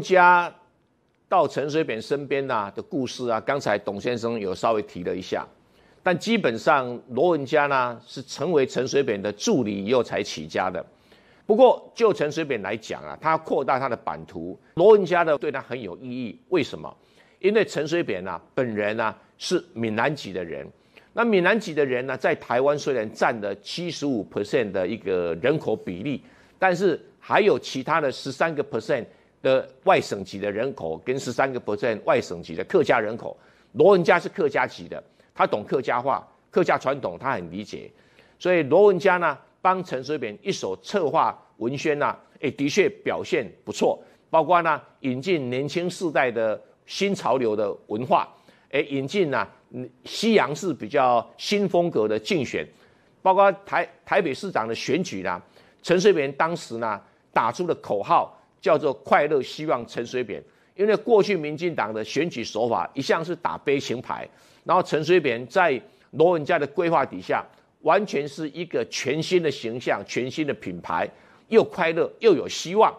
家到陈水扁身边呐的故事啊，刚才董先生有稍微提了一下，但基本上罗文佳呢是成为陈水扁的助理以后才起家的。不过就陈水扁来讲啊，他扩大他的版图，罗文佳呢对他很有意义。为什么？因为陈水扁呢本人呢是闽南籍的人，那闽南籍的人呢在台湾虽然占了七十五 percent 的一个人口比例，但是还有其他的十三个 percent。的外省籍的人口跟十三个 percent 外省籍的客家人口，罗文家是客家籍的，他懂客家话，客家传统他很理解，所以罗文家呢帮陈水扁一手策划文宣呐，哎，的确表现不错，包括呢引进年轻世代的新潮流的文化，哎，引进呢西洋式比较新风格的竞选，包括台台北市长的选举呢，陈水扁当时呢打出了口号。叫做快乐希望陈水扁，因为过去民进党的选举手法一向是打悲情牌，然后陈水扁在罗文家的规划底下，完全是一个全新的形象、全新的品牌，又快乐又有希望。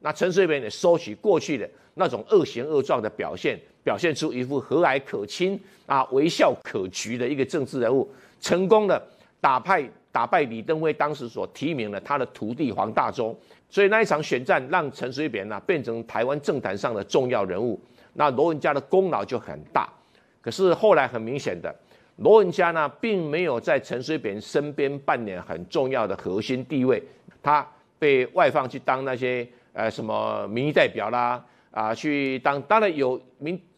那陈水扁也收起过去的那种恶形恶状的表现，表现出一副和蔼可亲啊、微笑可掬的一个政治人物，成功的打派。打败李登辉当时所提名的他的徒弟黄大州，所以那一场选战让陈水扁呢变成台湾政坛上的重要人物。那罗文家的功劳就很大，可是后来很明显的，罗文家呢并没有在陈水扁身边扮演很重要的核心地位，他被外放去当那些呃什么民意代表啦啊去当，当然有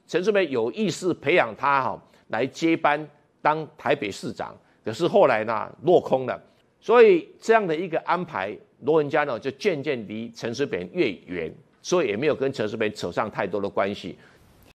陈水扁有意识培养他哈来接班当台北市长。可是后来呢，落空了，所以这样的一个安排，罗文家呢就渐渐离陈水扁越远，所以也没有跟陈水扁扯上太多的关系。